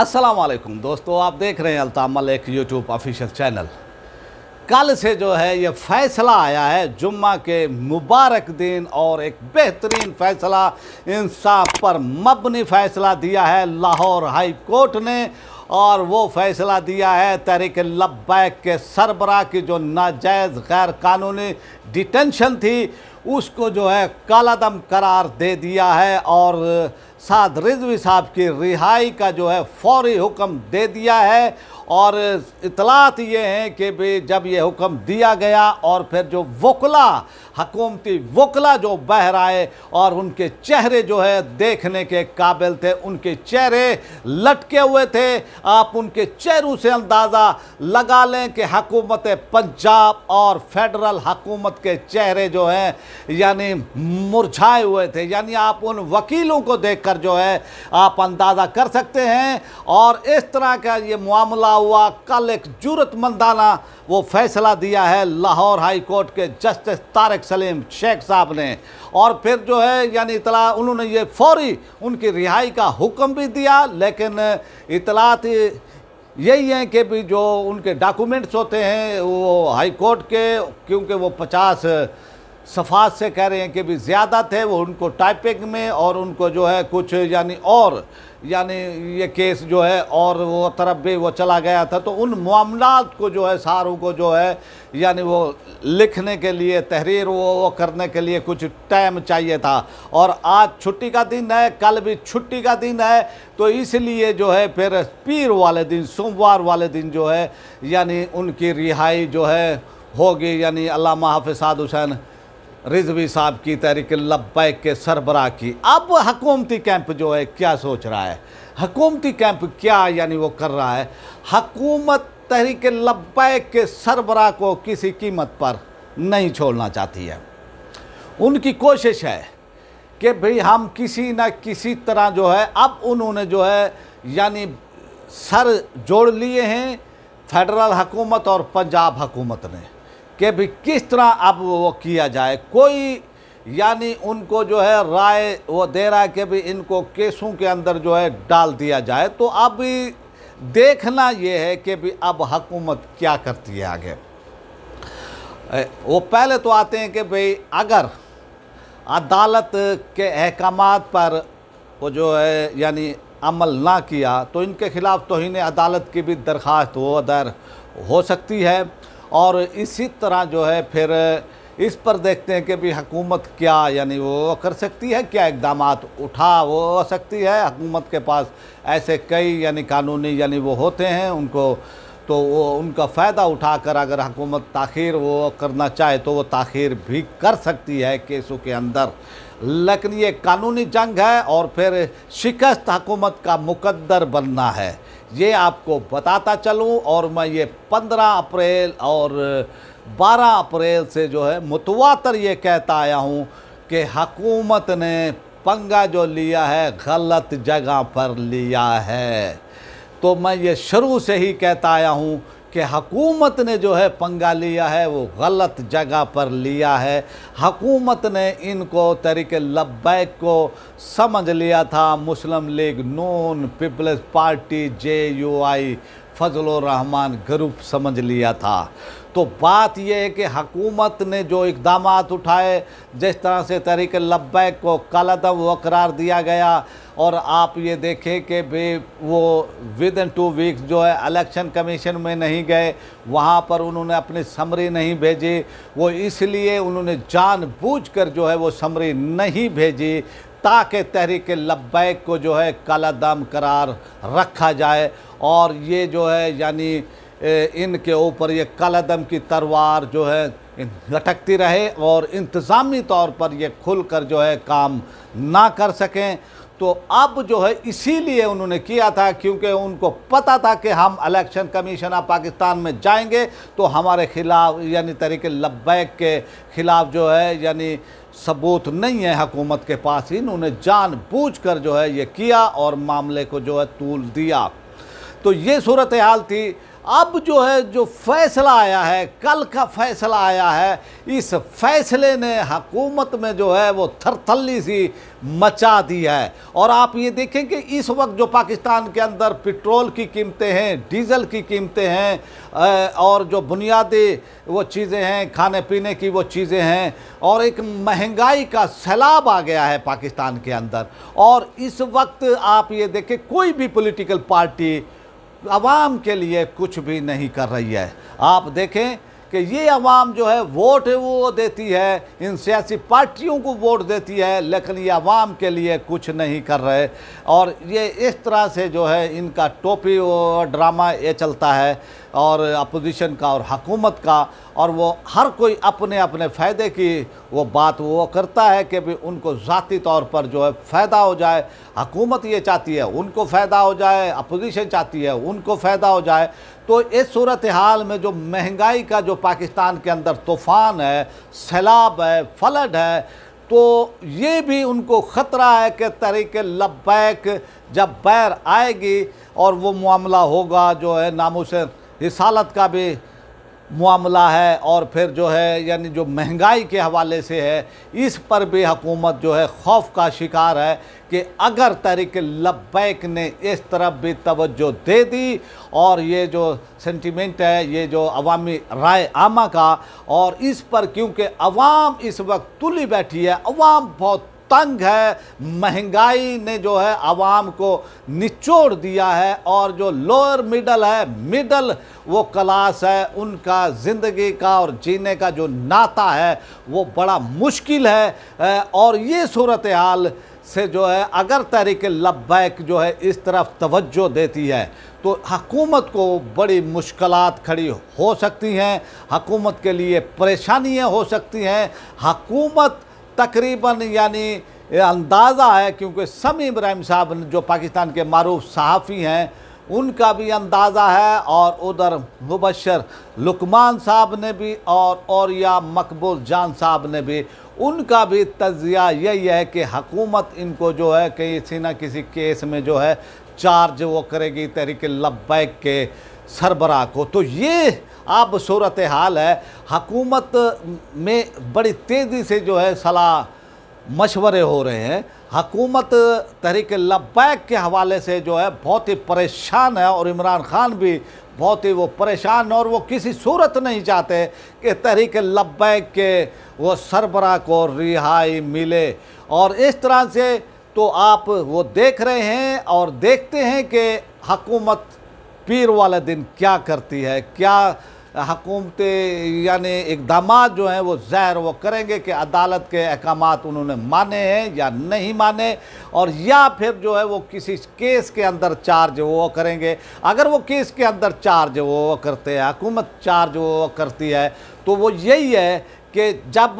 अस्सलाम वालेकुम दोस्तों आप देख रहे हैं Altama Malik YouTube official channel कल से जो है ये फ़ैसला आया है जुम्मा के मुबारक दिन और एक बेहतरीन फ़ैसला इंसाफ पर मबनी फ़ैसला दिया है लाहौर हाई कोर्ट ने और वो फ़ैसला दिया है तहरीक लब्बैक के सरबरा की जो नाजायज़ गैर कानूनी डिटेंशन थी उसको जो है कालादम करार दे दिया है और साध रिजवी साहब की रिहाई का जो है फौरी हुक्म दे दिया है और इतलात ये हैं कि भी जब ये हुक्म दिया गया और फिर जो वकला हकूमती वकला जो बहर आए और उनके चेहरे जो है देखने के काबिल थे उनके चेहरे लटके हुए थे आप उनके चेहरों से अंदाज़ा लगा लें कि हकूमत पंजाब और फेडरल हकूमत के चेहरे जो हैं यानी मुरझाए हुए थे यानी आप उन वकीलों को देखकर जो है आप अंदाज़ा कर सकते हैं और इस तरह का ये मामला हुआ कल एक जरूरतमंदाना वो फैसला दिया है लाहौर हाई कोर्ट के जस्टिस तारक सलीम शेख साहब ने और फिर जो है यानी इतला उन्होंने ये फौरी उनकी रिहाई का हुक्म भी दिया लेकिन इतलात यही है कि भी जो उनके डॉक्यूमेंट्स होते हैं वो हाई कोर्ट के क्योंकि वो पचास सफात से कह रहे हैं कि भी ज़्यादा थे वो उनको टाइपिंग में और उनको जो है कुछ यानी और यानी ये केस जो है और वो तरफ भी वो चला गया था तो उन मामला को जो है सारों को जो है यानी वो लिखने के लिए तहरीर वो वो करने के लिए कुछ टाइम चाहिए था और आज छुट्टी का दिन है कल भी छुट्टी का दिन है तो इसलिए जो है फिर पीर वाले दिन सोमवार वाले दिन जो है यानी उनकी रिहाई जो है होगी यानी अलामा हाफ साद हुसैन रिजवी साहब की तहरीक लब्बैक के सरबरा की अब हकूमती कैंप जो है क्या सोच रहा है हकूमती कैंप क्या यानी वो कर रहा है हकूमत तहरीक लब्बैक के सरबरा को किसी कीमत पर नहीं छोड़ना चाहती है उनकी कोशिश है कि भाई हम किसी न किसी तरह जो है अब उन्होंने जो है यानी सर जोड़ लिए हैं फेडरल हकूमत और पंजाब हकूमत ने कि भी किस तरह अब वो किया जाए कोई यानी उनको जो है राय वो दे रहा है कि भी इनको केसों के अंदर जो है डाल दिया जाए तो अब देखना ये है कि भी अब हकूमत क्या करती है आगे वो पहले तो आते हैं कि भाई अगर अदालत के अहकाम पर वो जो है यानी अमल ना किया तो इनके ख़िलाफ़ तोहन अदालत की भी दरख्वास्त वो अदर हो सकती है और इसी तरह जो है फिर इस पर देखते हैं कि भी हकूमत क्या यानी वो कर सकती है क्या इकदाम उठा वो सकती है हकूमत के पास ऐसे कई यानी कानूनी यानी वो होते हैं उनको तो वो उनका फ़ायदा उठाकर अगर हकूमत ताखिर वो करना चाहे तो वो ताखिर भी कर सकती है केसों के अंदर लेकिन ये कानूनी जंग है और फिर शिकस्त हकूमत का मुकद्दर बनना है ये आपको बताता चलूं और मैं ये 15 अप्रैल और 12 अप्रैल से जो है मुतवातर ये कहता आया हूँ कि हकूमत ने पंगा जो लिया है गलत जगह पर लिया है तो मैं ये शुरू से ही कहता आया हूँ कि हकूमत ने जो है पंगा लिया है वो गलत जगह पर लिया है हकूमत ने इनको तरीके लब्बैक को समझ लिया था Muslim League Noon Peoples Party J U I Fazl Rehman group समझ लिया था तो बात यह है कि हकूमत ने जो इकदाम उठाए जिस तरह से तहरीक लब्बैक को कालादम व करार दिया गया और आप ये देखें कि भी वो विद इन टू वीक्स जो है इलेक्शन कमीशन में नहीं गए वहाँ पर उन्होंने अपनी समरी नहीं भेजी वो इसलिए उन्होंने जानबूझकर जो है वो समरी नहीं भेजी ताकि तहरीक लब्बैक को जो है काला दम करार रखा जाए और ये जो है यानी इनके ऊपर ये कलदम की तलवार जो है लटकती रहे और इंतज़ामी तौर पर ये खुल कर जो है काम ना कर सकें तो अब जो है इसीलिए उन्होंने किया था क्योंकि उनको पता था कि हम इलेक्शन कमीशन ऑफ पाकिस्तान में जाएंगे तो हमारे ख़िलाफ़ यानी तरीके लब्बैक के ख़िलाफ़ जो है यानी सबूत नहीं है हकूमत के पास इन्होंने कर जो है ये किया और मामले को जो है तूल दिया तो ये सूरत हाल थी अब जो है जो फैसला आया है कल का फैसला आया है इस फैसले ने हकूमत में जो है वो थरथली सी मचा दी है और आप ये देखें कि इस वक्त जो पाकिस्तान के अंदर पेट्रोल की कीमतें हैं डीजल की कीमतें हैं और जो बुनियादी वो चीज़ें हैं खाने पीने की वो चीज़ें हैं और एक महंगाई का सैलाब आ गया है पाकिस्तान के अंदर और इस वक्त आप ये देखें कोई भी पोलिटिकल पार्टी आवाम के लिए कुछ भी नहीं कर रही है आप देखें कि ये आवाम जो है वोट वो देती है इन सियासी पार्टियों को वोट देती है लेकिन ये आवाम के लिए कुछ नहीं कर रहे और ये इस तरह से जो है इनका टोपी और ड्रामा ये चलता है और अपोजिशन का और हकूमत का और वो हर कोई अपने अपने फ़ायदे की वो बात वो करता है कि भी उनको ज़ाती तौर पर जो है फ़ायदा हो जाए हकूमत ये चाहती है उनको फ़ायदा हो जाए अपोजिशन चाहती है उनको फ़ायदा हो जाए तो इस सूरत हाल में जो महंगाई का जो पाकिस्तान के अंदर तूफ़ान है सैलाब है फ्लड है तो ये भी उनको ख़तरा है कि तरीके लब्बैक जब बैर आएगी और वो मामला होगा जो है नामों से रिसालत का भी मामला है और फिर जो है यानी जो महंगाई के हवाले से है इस पर भी हकूमत जो है खौफ का शिकार है कि अगर तरीक लब्बैक ने इस तरफ भी तवज्जो दे दी और ये जो सेंटिमेंट है ये जो अवामी राय आमा का और इस पर क्योंकि अवाम इस वक्त तुली बैठी है अवाम बहुत तंग है महंगाई ने जो है आवाम को निचोड़ दिया है और जो लोअर मिडल है मिडल वो क्लास है उनका ज़िंदगी का और जीने का जो नाता है वो बड़ा मुश्किल है और ये सूरत हाल से जो है अगर तहरीक लब्बैक जो है इस तरफ तवज्जो देती है तो हकूमत को बड़ी मुश्किल खड़ी हो सकती हैं हकूमत के लिए परेशानियाँ हो सकती हैं हकूमत तकरीबन यानी अंदाज़ा है क्योंकि समी इब्राहिम साहब जो पाकिस्तान के मरूफ सहाफ़ी हैं उनका भी अंदाज़ा है और उधर मुबशर लुकमान साहब ने भी और और या मकबूल जान साहब ने भी उनका भी तजिया यही है कि हकूमत इनको जो है किसी न किसी केस में जो है चार्ज वो करेगी तहरीक लब्बैक के सरबराह को तो ये अब सूरत हाल है हकूमत में बड़ी तेज़ी से जो है सलाह मशवरे हो रहे हैं हकूमत तहरीक लब्बैक के हवाले से जो है बहुत ही परेशान है और इमरान खान भी बहुत ही वो परेशान और वो किसी सूरत नहीं चाहते कि तहरीक लब्बैक के वो सरबरा को रिहाई मिले और इस तरह से तो आप वो देख रहे हैं और देखते हैं कि हकूमत पीर वाले दिन क्या करती है क्या हकूमत यानी इकदाम जो हैं वो ज़हर वो करेंगे कि अदालत के अहकाम उन्होंने माने हैं या नहीं माने और या फिर जो है वो किसी केस के अंदर चार्ज वो करेंगे अगर वो केस के अंदर चार्ज वो करते हैं हकूमत चार्ज वो करती है तो वो यही है कि जब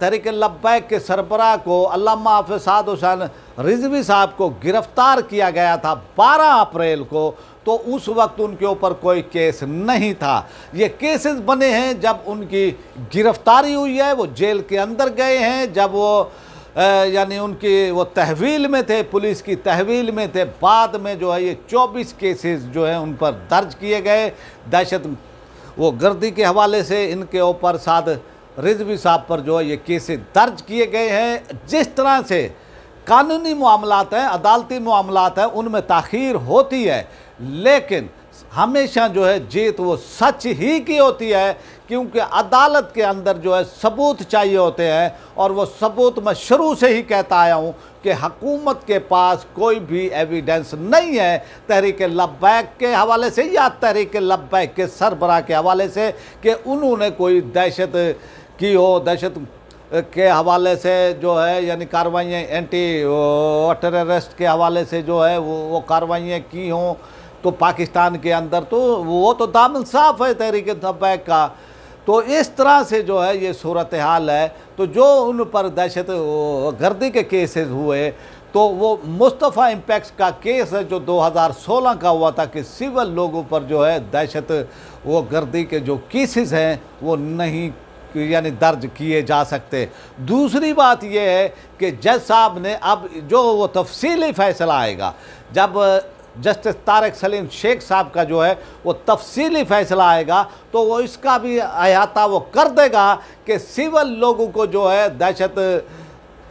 तहरीक लबैक के सरबरा को अल्लामा हाफ साद हुसैन रिजवी साहब को गिरफ़्तार किया गया था बारह अप्रैल को तो उस वक्त उनके ऊपर कोई केस नहीं था ये केसेस बने हैं जब उनकी गिरफ्तारी हुई है वो जेल के अंदर गए हैं जब वो यानी उनकी वो तहवील में थे पुलिस की तहवील में थे बाद में जो है ये 24 केसेस जो हैं उन पर दर्ज किए गए दहशत वो गर्दी के हवाले से इनके ऊपर साथ रिजवी साहब पर जो है ये केसेस दर्ज किए गए हैं जिस तरह से कानूनी मामला हैं अदालती मामला हैं उनमें तखीर होती है लेकिन हमेशा जो है जीत वो सच ही की होती है क्योंकि अदालत के अंदर जो है सबूत चाहिए होते हैं और वो सबूत मैं शुरू से ही कहता आया हूँ कि हकूमत के पास कोई भी एविडेंस नहीं है तहरीक लब्बैक के हवाले से या तहरीक लब्बैक के सरबरा के हवाले से कि उन्होंने कोई दहशत की हो दहशत के हवाले से जो है यानी कार्रवाइयाँ एंटी टेररिस्ट के हवाले से जो है वो वो कार्रवाइयाँ की हों तो पाकिस्तान के अंदर तो वो तो दामन साफ है तहरीक तबैक का तो इस तरह से जो है ये सूरत हाल है तो जो उन पर दहशत गर्दी के केसेस हुए तो वो मुस्तफ़ा इम्पैक्स का केस है जो 2016 का हुआ था कि सिविल लोगों पर जो है दहशत वो गर्दी के जो केसेस हैं वो नहीं यानी दर्ज किए जा सकते दूसरी बात यह है कि जज साहब ने अब जो वो तफसीली फ़ैसला आएगा जब जस्टिस तारक सलीम शेख साहब का जो है वो तफसीली फैसला आएगा तो वो इसका भी अहाता वो कर देगा कि सिविल लोगों को जो है दहशत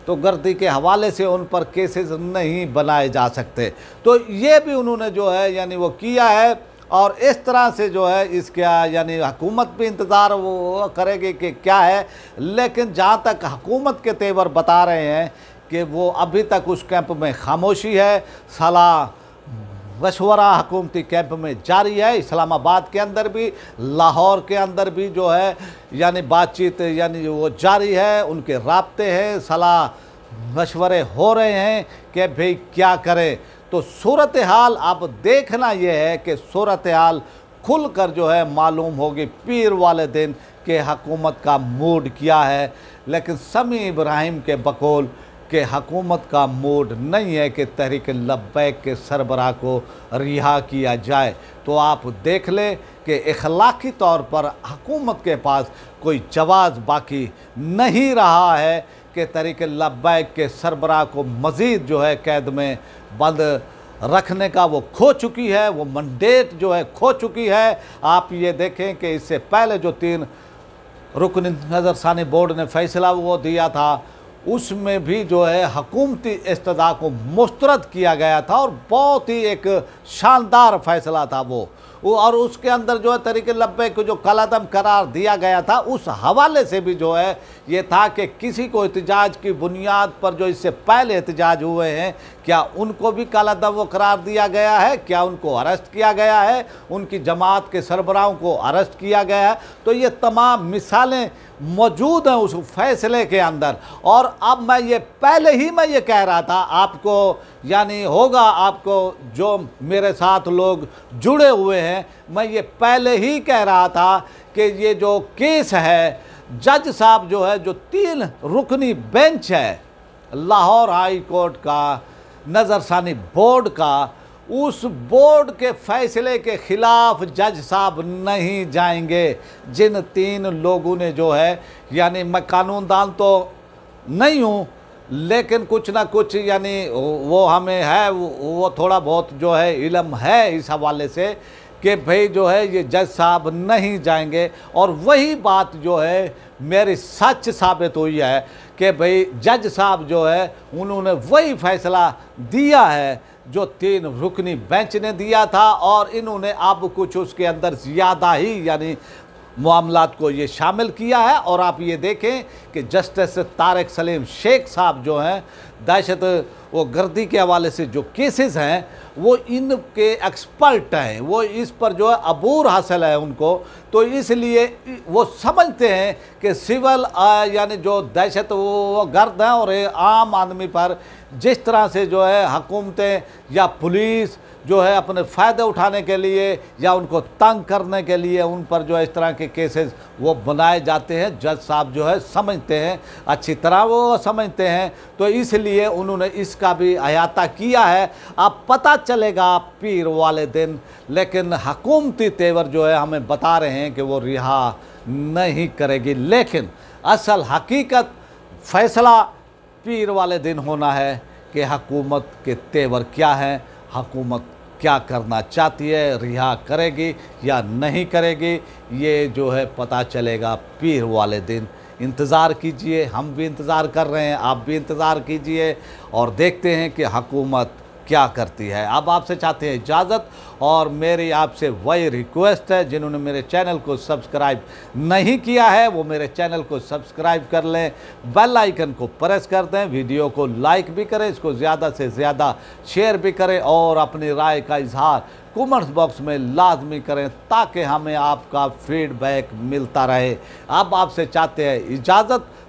तो गर्दी के हवाले से उन पर केसेस नहीं बनाए जा सकते तो ये भी उन्होंने जो है यानी वो किया है और इस तरह से जो है इसका यानी हुकूमत भी इंतज़ार वो करेगी कि क्या है लेकिन जहाँ तक हकूमत के तेवर बता रहे हैं कि वो अभी तक उस कैंप में खामोशी है सलाह वसवरा हकूमती कैंप में जारी है इस्लामाबाद के अंदर भी लाहौर के अंदर भी जो है यानी बातचीत यानी वो जारी है उनके रबते हैं सलाह मशवरे हो रहे हैं कि भाई क्या करें तो सूरत हाल आप देखना यह है कि सूरत हाल खुल कर जो है मालूम होगी पीर वाले दिन के हकूमत का मूड क्या है लेकिन समी इब्राहिम के बकौल कि हकूमत का मूड नहीं है कि तहरीक लब्बैक के सरबराह को रिहा किया जाए तो आप देख लें कि इखलाकी तौर पर हकूमत के पास कोई जवाब बाकी नहीं रहा है कि तहरीक लब्बैक के सरबराह को मज़ीद जो है कैद में बंद रखने का वो खो चुकी है वो मंडेट जो है खो चुकी है आप ये देखें कि इससे पहले जो तीन रुकन नज़रसानी बोर्ड ने फैसला वो दिया था उसमें भी जो है हकूमती इस्तदा को मुस्तरद किया गया था और बहुत ही एक शानदार फैसला था वो और उसके अंदर जो है तरीके लब्बे को जो कलदम करार दिया गया था उस हवाले से भी जो है ये था कि किसी को एहतजाज की बुनियाद पर जो इससे पहले एहतजाज हुए हैं क्या उनको भी काला दबो करार दिया गया है क्या उनको अरेस्ट किया गया है उनकी जमात के सरबराहों को अरेस्ट किया गया है तो ये तमाम मिसालें मौजूद हैं उस फैसले के अंदर और अब मैं ये पहले ही मैं ये कह रहा था आपको यानी होगा आपको जो मेरे साथ लोग जुड़े हुए हैं मैं ये पहले ही कह रहा था कि ये जो केस है जज साहब जो है जो तीन रुकनी बेंच है लाहौर हाई कोर्ट का नज़रसानी बोर्ड का उस बोर्ड के फैसले के खिलाफ जज साहब नहीं जाएंगे जिन तीन लोगों ने जो है यानी मैं कानूनदान तो नहीं हूँ लेकिन कुछ ना कुछ यानी वो हमें है वो थोड़ा बहुत जो है इलम है इस हवाले से कि भाई जो है ये जज साहब नहीं जाएंगे और वही बात जो है मेरी सच साबित हुई है कि भाई जज साहब जो है उन्होंने वही फैसला दिया है जो तीन रुकनी बेंच ने दिया था और इन्होंने अब कुछ उसके अंदर ज़्यादा ही यानी मामला को ये शामिल किया है और आप ये देखें कि जस्टिस तारक सलीम शेख साहब जो हैं दहशत वो गर्दी के हवाले से जो केसेस हैं वो इन के एक्सपर्ट हैं वो इस पर जो है अबूर हासिल है उनको तो इसलिए वो समझते हैं कि सिविल यानी जो दहशत वो गर्द हैं और आम आदमी पर जिस तरह से जो है हुकूमतें या पुलिस जो है अपने फ़ायदे उठाने के लिए या उनको तंग करने के लिए उन पर जो है इस तरह के केसेस वो बनाए जाते हैं जज साहब जो है समझते हैं अच्छी तरह वो समझते हैं तो इसलिए लिए उन्होंने इसका भी अहाता किया है अब पता चलेगा पीर वाले दिन लेकिन हकूमती तेवर जो है हमें बता रहे हैं कि वो रिहा नहीं करेगी लेकिन असल हकीकत फैसला पीर वाले दिन होना है कि हकूमत के तेवर क्या हैं हकूमत क्या करना चाहती है रिहा करेगी या नहीं करेगी ये जो है पता चलेगा पीर वाले दिन इंतज़ार कीजिए हम भी इंतज़ार कर रहे हैं आप भी इंतज़ार कीजिए और देखते हैं कि हकूमत क्या करती है अब आपसे चाहते हैं इजाज़त और मेरी आपसे वही रिक्वेस्ट है जिन्होंने मेरे चैनल को सब्सक्राइब नहीं किया है वो मेरे चैनल को सब्सक्राइब कर लें बेल आइकन को प्रेस कर दें वीडियो को लाइक भी करें इसको ज़्यादा से ज़्यादा शेयर भी करें और अपनी राय का इजहार कमेंट्स बॉक्स में लाजमी करें ताकि हमें आपका फीडबैक मिलता रहे अब आपसे चाहते हैं इजाज़त